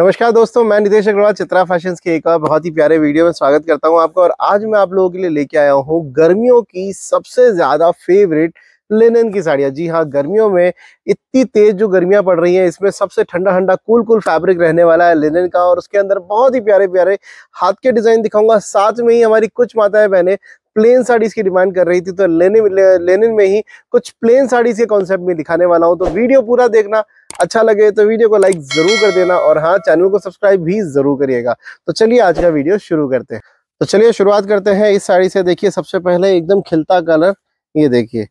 नमस्कार दोस्तों मैं नितेश अग्रवाल चित्रा फैशन के एक और बहुत ही प्यारे वीडियो में स्वागत करता हूं आपका और आज मैं आप लोगों के लिए लेके आया हूं गर्मियों की सबसे ज़्यादा फेवरेट लेनन की साड़ियाँ जी हाँ गर्मियों में इतनी तेज जो गर्मियाँ पड़ रही हैं इसमें सबसे ठंडा ठंडा कूल कूल फैब्रिक रहने वाला है लेनन का और उसके अंदर बहुत ही प्यारे प्यारे हाथ के डिज़ाइन दिखाऊंगा साथ में ही हमारी कुछ माताएं बहने प्लेन साड़ीज की डिमांड कर रही थी तो लेने लेनिन में ही कुछ प्लेन साड़ीज के कॉन्सेप्ट में दिखाने वाला हूँ तो वीडियो पूरा देखना अच्छा लगे तो वीडियो को लाइक जरूर कर देना और हाँ चैनल को सब्सक्राइब भी जरूर करिएगा तो चलिए आज का वीडियो शुरू करते हैं तो चलिए शुरुआत करते हैं इस साड़ी से देखिए सबसे पहले एकदम खिलता कलर ये देखिए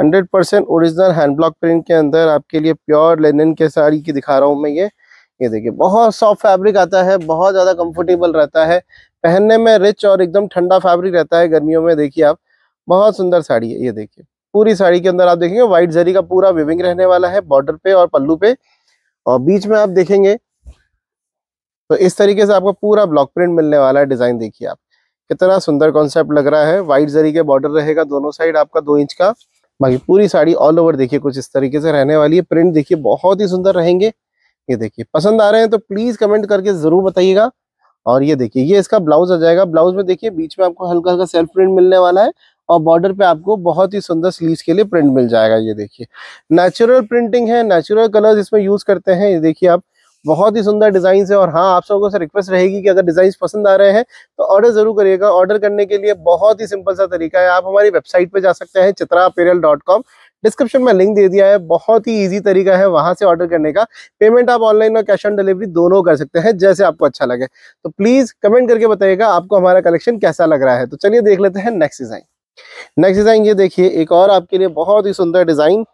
100% percent original hand block print के अंदर आपके लिए प्योर लेनिन के साड़ी की दिखा रहा हूँ मैं ये ये देखिए बहुत सॉफ्ट फैब्रिक आता है बहुत ज़्यादा कंफर्टेबल रहता है पहनने में रिच और एकदम ठंडा फैब्रिक रहता है गर्मियों में देखिए आप बहुत सुंदर साड़ी है ये देखिए पूरी साड़ी के अंदर आप देखेंगे व्हाइट जरी का पूरा विविंग रहने वाला है बॉर्डर पे और पल्लू पे और बीच में आप देखेंगे तो इस तरीके से आपको पूरा ब्लॉक प्रिंट मिलने वाला है डिजाइन देखिए आप कितना सुंदर कॉन्सेप्ट लग रहा है व्हाइट जरी के बॉर्डर रहेगा दोनों साइड आपका दो इंच का बाकी पूरी साड़ी ऑल ओवर देखिए कुछ इस तरीके से रहने वाली है प्रिंट देखिए बहुत ही सुंदर रहेंगे ये देखिए पसंद आ रहे हैं तो प्लीज कमेंट करके जरूर बताइएगा और ये देखिए ये इसका ब्लाउज आ जाएगा ब्लाउज में देखिए बीच में आपको हल्का हल्का सेल्फ प्रिंट मिलने वाला है और बॉर्डर पे आपको बहुत ही सुंदर स्लीव्स के लिए प्रिंट मिल जाएगा ये देखिए नेचुरल प्रिंटिंग है नेचुरल कलर्स इसमें यूज़ करते हैं ये देखिए आप बहुत ही सुंदर डिज़ाइन है और हाँ आप सबको से रिक्वेस्ट रहेगी कि अगर डिज़ाइन पसंद आ रहे हैं तो ऑर्डर ज़रूर करिएगा ऑर्डर करने के लिए बहुत ही सिंपल सा तरीका है आप हमारी वेबसाइट पर जा सकते हैं चित्रा डिस्क्रिप्शन में लिंक दे दिया है बहुत ही इजी तरीका है वहां से ऑर्डर करने का पेमेंट आप ऑनलाइन और कैश ऑन डिलीवरी दोनों कर सकते हैं जैसे आपको अच्छा लगे तो प्लीज़ कमेंट करके बताइएगा आपको हमारा कलेक्शन कैसा लग रहा है तो चलिए देख लेते हैं नेक्स्ट डिज़ाइन नेक्स्ट डिजाइन ये देखिए एक और आपके लिए बहुत ही सुंदर डिजाइन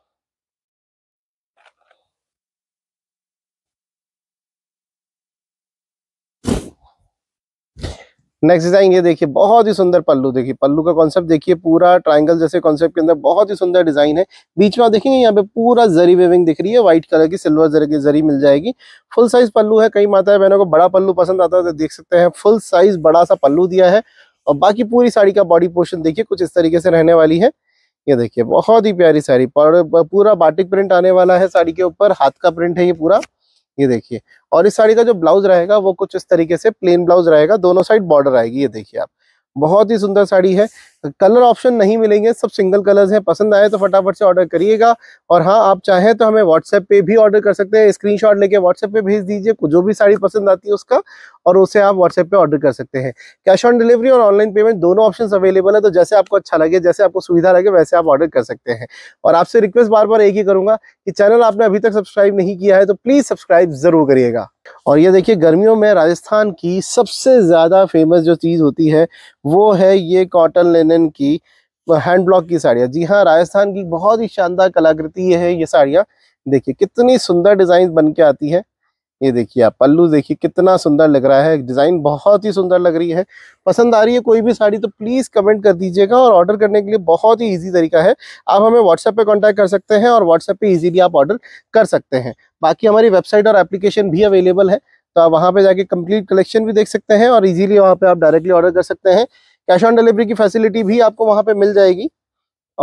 नेक्स्ट डिजाइन ये देखिए बहुत ही सुंदर पल्लू देखिए पल्लू का कॉन्सेप्ट देखिए पूरा ट्रायंगल जैसे कॉन्सेप्ट के अंदर बहुत ही सुंदर डिजाइन है बीच में आप देखेंगे यहाँ पे पूरा जरी वेविंग दिख रही है व्हाइट कलर की सिल्वर जरी की जरी मिल जाएगी फुल साइज पल्लू है कई माता बहनों को बड़ा पल्लू पसंद आता है तो देख सकते हैं फुल साइज बड़ा सा पल्लू दिया है और बाकी पूरी साड़ी का बॉडी पोर्शन देखिए कुछ इस तरीके से रहने वाली है ये देखिए बहुत ही प्यारी साड़ी पूरा बाटिक प्रिंट आने वाला है साड़ी के ऊपर हाथ का प्रिंट है ये पूरा ये देखिए और इस साड़ी का जो ब्लाउज रहेगा वो कुछ इस तरीके से प्लेन ब्लाउज रहेगा दोनों साइड बॉर्डर आएगी ये देखिए आप बहुत ही सुंदर साड़ी है कलर ऑप्शन नहीं मिलेंगे सब सिंगल कलर्स हैं पसंद आए तो फटाफट से ऑर्डर करिएगा और हाँ आप चाहें तो हमें व्हाट्सएप पे भी ऑर्डर कर सकते हैं स्क्रीनशॉट लेके व्हाट्सएप पे भेज दीजिए जो भी साड़ी पसंद आती है उसका और उसे आप व्हाट्सएप पे ऑर्डर कर सकते हैं कैश ऑन डिलीवरी और ऑनलाइन पेमेंट दोनों ऑप्शन अवेलेबल है तो जैसे आपको अच्छा लगे जैसे आपको सुविधा लगे वैसे आप ऑर्डर कर सकते हैं और आपसे रिक्वेस्ट बार बार एक ही करूंगा कि चैनल आपने अभी तक सब्सक्राइब नहीं किया है तो प्लीज़ सब्सक्राइब ज़रूर करिएगा और ये देखिए गर्मियों में राजस्थान की सबसे ज़्यादा फेमस जो चीज़ होती है वो है ये कॉटन लेने लिनन की हैंड ब्लॉक की साड़ियाँ जी हाँ राजस्थान की बहुत ही शानदार कलाकृति है ये साड़ियाँ देखिए कितनी सुंदर डिज़ाइन बन के आती है ये देखिए आप पल्लू देखिए कितना सुंदर लग रहा है डिज़ाइन बहुत ही सुंदर लग रही है पसंद आ रही है कोई भी साड़ी तो प्लीज़ कमेंट कर दीजिएगा और ऑर्डर करने के लिए बहुत ही इजी तरीका है आप हमें व्हाट्सएप पे कांटेक्ट कर सकते हैं और व्हाट्सएप पे इजीली आप ऑर्डर कर सकते हैं बाकी हमारी वेबसाइट और एप्लीकेशन भी अवेलेबल है तो आप वहाँ पर जाके कम्प्लीट कलेक्शन भी देख सकते हैं और इजीली वहाँ पर आप डायरेक्टली ऑर्डर कर सकते हैं कैश ऑन डिलीवरी की फैसिलिटी भी आपको वहाँ पे मिल जाएगी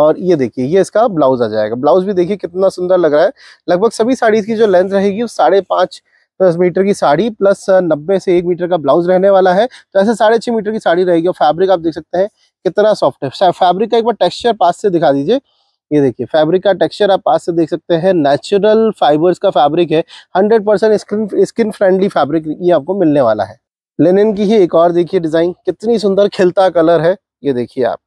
और ये देखिए ये इसका ब्लाउज आ जाएगा ब्लाउज भी देखिए कितना सुंदर लग रहा है लगभग सभी साड़ीज की जो लेंथ रहेगी साढ़े पाँच दस मीटर की साड़ी प्लस नब्बे से एक मीटर का ब्लाउज रहने वाला है तो ऐसे साढ़े छः मीटर की साड़ी रहेगी और फैब्रिक आप देख सकते हैं कितना सॉफ्ट है फैब्रिक का एक बार टेक्सचर पास से दिखा दीजिए ये देखिए फैब्रिक का टेक्सचर आप पास से देख सकते हैं नेचुरल फाइबर्स का फैब्रिक है hundred percent skin skin friendly fabric ये आपको मिलने वाला है लेनिन की ही एक और देखिए डिज़ाइन कितनी सुंदर खिलता कलर है ये देखिए आप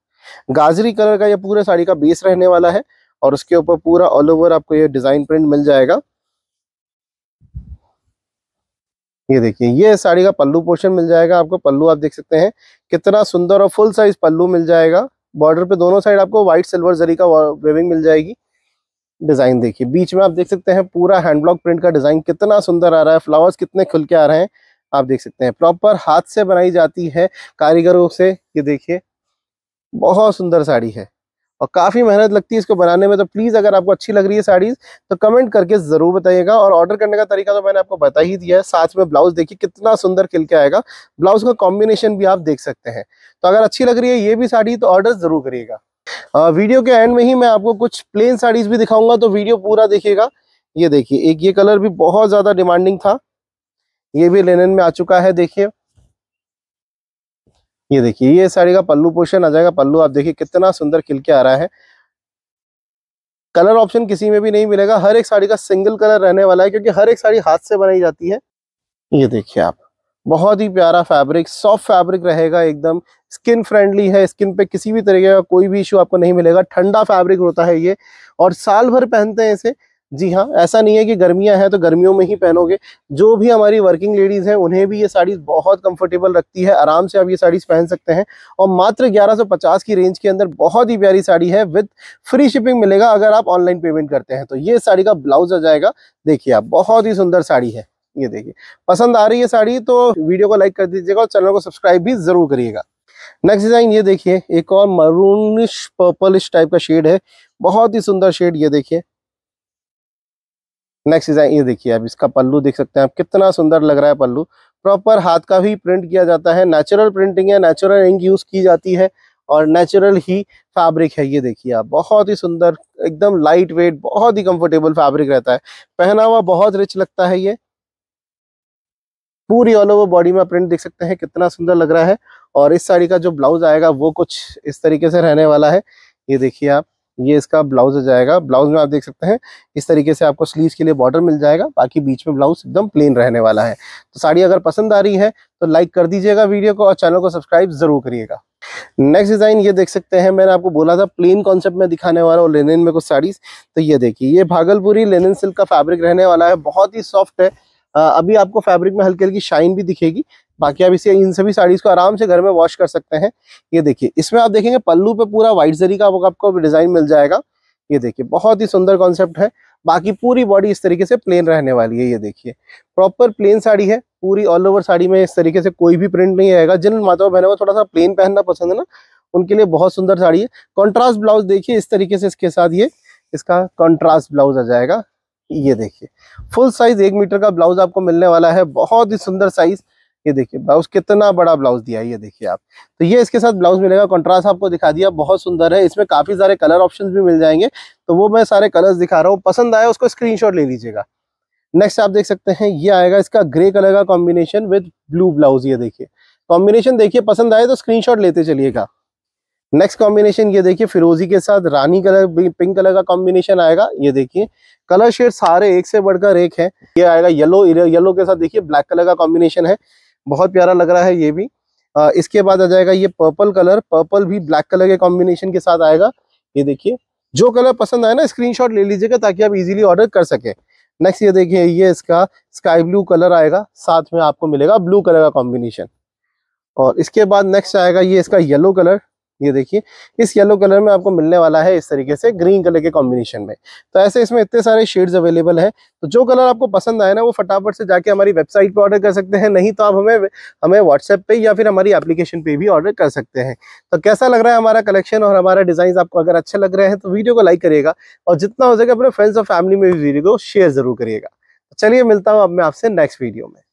गाजरी कलर का ये पूरा साड़ी का बेस रहने वाला है और उसके ऊपर पूरा ऑल ओवर आपको ये डिज़ाइन प्रिंट मिल जाएगा ये देखिए ये साड़ी का पल्लू पोर्शन मिल जाएगा आपको पल्लू आप देख सकते हैं कितना सुंदर और फुल साइज पल्लू मिल जाएगा बॉर्डर पे दोनों साइड आपको व्हाइट सिल्वर जरी का वेविंग मिल जाएगी डिजाइन देखिए बीच में आप देख सकते हैं पूरा हैंड ब्लॉक प्रिंट का डिजाइन कितना सुंदर आ रहा है फ्लावर्स कितने खुल के आ रहे हैं आप देख सकते हैं प्रॉपर हाथ से बनाई जाती है कारीगरों से ये देखिए बहुत सुंदर साड़ी है और काफ़ी मेहनत लगती है इसको बनाने में तो प्लीज़ अगर आपको अच्छी लग रही है साड़ीज़ तो कमेंट करके ज़रूर बताइएगा और ऑर्डर करने का तरीका तो मैंने आपको बता ही दिया है साथ में ब्लाउज़ देखिए कितना सुंदर खिल के आएगा ब्लाउज़ का कॉम्बिनेशन भी आप देख सकते हैं तो अगर अच्छी लग रही है ये भी साड़ी तो ऑर्डर ज़रूर करिएगा वीडियो के एंड में ही मैं आपको कुछ प्लेन साड़ीज़ भी दिखाऊंगा तो वीडियो पूरा देखिएगा ये देखिए एक ये कलर भी बहुत ज़्यादा डिमांडिंग था ये भी लेनन में आ चुका है देखिए ये देखिए ये साड़ी का पल्लू पोर्शन आ जाएगा पल्लू आप देखिए कितना सुंदर खिलके आ रहा है कलर ऑप्शन किसी में भी नहीं मिलेगा हर एक साड़ी का सिंगल कलर रहने वाला है क्योंकि हर एक साड़ी हाथ से बनाई जाती है ये देखिए आप बहुत ही प्यारा फैब्रिक सॉफ्ट फैब्रिक रहेगा एकदम स्किन फ्रेंडली है स्किन पे किसी भी तरीके का कोई भी इशू आपको नहीं मिलेगा ठंडा फैब्रिक होता है ये और साल भर पहनते हैं इसे जी हाँ ऐसा नहीं है कि गर्मियां हैं तो गर्मियों में ही पहनोगे जो भी हमारी वर्किंग लेडीज़ हैं उन्हें भी ये साड़ीज़ बहुत कंफर्टेबल रखती है आराम से आप ये साड़ीज़ पहन सकते हैं और मात्र 1150 की रेंज के अंदर बहुत ही प्यारी साड़ी है विद फ्री शिपिंग मिलेगा अगर आप ऑनलाइन पेमेंट करते हैं तो ये साड़ी का ब्लाउज आ जाएगा देखिए आप बहुत ही सुंदर साड़ी है ये देखिए पसंद आ रही है साड़ी तो वीडियो को लाइक कर दीजिएगा और चैनल को सब्सक्राइब भी ज़रूर करिएगा नेक्स्ट डिज़ाइन ये देखिए एक और मरूनिश पर्पलिश टाइप का शेड है बहुत ही सुंदर शेड ये देखिए नेक्स्ट डिजाइन ये देखिए आप इसका पल्लू देख सकते हैं आप कितना सुंदर लग रहा है पल्लू प्रॉपर हाथ का भी प्रिंट किया जाता है नेचुरल प्रिंटिंग है नेचुरल इंक यूज की जाती है और नेचुरल ही फैब्रिक है ये देखिए आप बहुत ही सुंदर एकदम लाइट वेट बहुत ही कंफर्टेबल फैब्रिक रहता है पहना हुआ बहुत रिच लगता है ये पूरी ऑल ओवर बॉडी में प्रिंट देख सकते हैं कितना सुंदर लग रहा है और इस साड़ी का जो ब्लाउज आएगा वो कुछ इस तरीके से रहने वाला है ये देखिए आप ये इसका ब्लाउज हो जाएगा ब्लाउज में आप देख सकते हैं इस तरीके से आपको स्लीव के लिए बॉर्डर मिल जाएगा बाकी बीच में ब्लाउज एकदम प्लेन रहने वाला है तो साड़ी अगर पसंद आ रही है तो लाइक कर दीजिएगा वीडियो को और चैनल को सब्सक्राइब जरूर करिएगा नेक्स्ट डिज़ाइन ये देख सकते हैं मैंने आपको बोला था प्लेन कॉन्सेप्ट में दिखाने वाला हूँ लेनिन में कुछ साड़ीज तो ये देखिए ये भागलपुरी लेनिन सिल्क का फैब्रिक रहने वाला है बहुत ही सॉफ्ट है अभी आपको फैब्रिक में हल्की हल्की शाइन भी दिखेगी बाकी आप इसे इन सभी साड़ीज़ को आराम से घर में वॉश कर सकते हैं ये देखिए इसमें आप देखेंगे पल्लू पे पूरा व्हाइट जरी का आपको डिज़ाइन मिल जाएगा ये देखिए बहुत ही सुंदर कॉन्सेप्ट है बाकी पूरी बॉडी इस तरीके से प्लेन रहने वाली है ये देखिए प्रॉपर प्लेन साड़ी है पूरी ऑल ओवर साड़ी में इस तरीके से कोई भी प्रिंट नहीं आएगा जिन माता बहनों को थोड़ा सा प्लेन पहनना पसंद है ना उनके लिए बहुत सुंदर साड़ी है कॉन्ट्रास्ट ब्लाउज देखिए इस तरीके से इसके साथ ये इसका कॉन्ट्रास्ट ब्लाउज आ जाएगा ये देखिए फुल साइज एक मीटर का ब्लाउज आपको मिलने वाला है बहुत ही सुंदर साइज ये देखिए ब्लाउज कितना बड़ा ब्लाउज दिया है ये देखिए आप तो ये इसके साथ ब्लाउज मिलेगा कॉन्ट्रास्ट आपको दिखा दिया बहुत सुंदर है इसमें काफी सारे कलर ऑप्शन भी मिल जाएंगे तो वो मैं सारे कलर्स दिखा रहा हूँ पसंद आया उसको स्क्रीन ले लीजिएगा नेक्स्ट आप देख सकते हैं ये आएगा इसका ग्रे कलर का कॉम्बिनेशन विद ब्लू ब्लाउज ये देखिए कॉम्बिनेशन देखिए पसंद आए तो स्क्रीन लेते चलिएगा नेक्स्ट कॉम्बिनेशन ये देखिए फिरोजी के साथ रानी कलर पिंक कलर का कॉम्बिनेशन आएगा ये देखिए कलर शेड सारे एक से बढ़कर एक है ये आएगा येलो येलो के साथ देखिए ब्लैक कलर का कॉम्बिनेशन है बहुत प्यारा लग रहा है ये भी आ, इसके बाद आ जाएगा ये पर्पल कलर पर्पल भी ब्लैक कलर के कॉम्बिनेशन के साथ आएगा ये देखिए जो कलर पसंद आए ना स्क्रीनशॉट ले लीजिएगा ताकि आप इजीली ऑर्डर कर सके नेक्स्ट ये देखिए ये इसका स्काई ब्लू कलर आएगा साथ में आपको मिलेगा ब्लू कलर का कॉम्बिनेशन और इसके बाद नेक्स्ट आएगा ये इसका येलो कलर ये देखिए इस येलो कलर में आपको मिलने वाला है इस तरीके से ग्रीन कलर के कॉम्बिनेशन में तो ऐसे इसमें इतने सारे शेड्स अवेलेबल है तो जो कलर आपको पसंद आए ना वो फटाफट से जाके हमारी वेबसाइट पर ऑर्डर कर सकते हैं नहीं तो आप हमें हमें व्हाट्सएप पे या फिर हमारी एप्लीकेशन पे भी ऑर्डर कर सकते हैं तो कैसा लग रहा है हमारा कलेक्शन और हमारा डिज़ाइन आपको अगर अच्छे लग रहे हैं तो वीडियो को लाइक करिएगा और जितना हो सके अपने फ्रेंड्स और फैमिली में भी वीडियो को शेयर ज़रूर करिएगा तो चलिए मिलता हूँ अब मैं आपसे नेक्स्ट वीडियो में